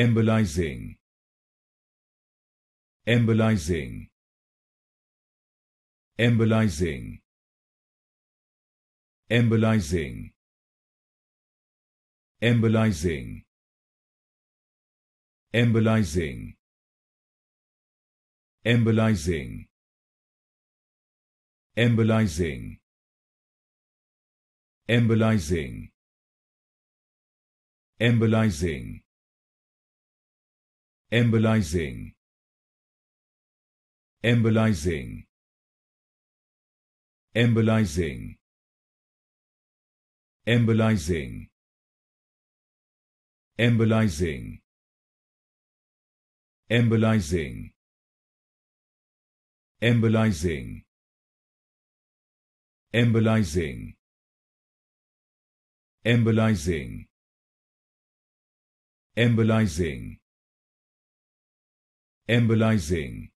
embolizing embolizing embolizing embolizing embolizing embolizing embolizing embolizing embolizing embolizing embolizing embolizing embolizing embolizing embolizing embolizing embolizing embolizing embolizing embolizing embolizing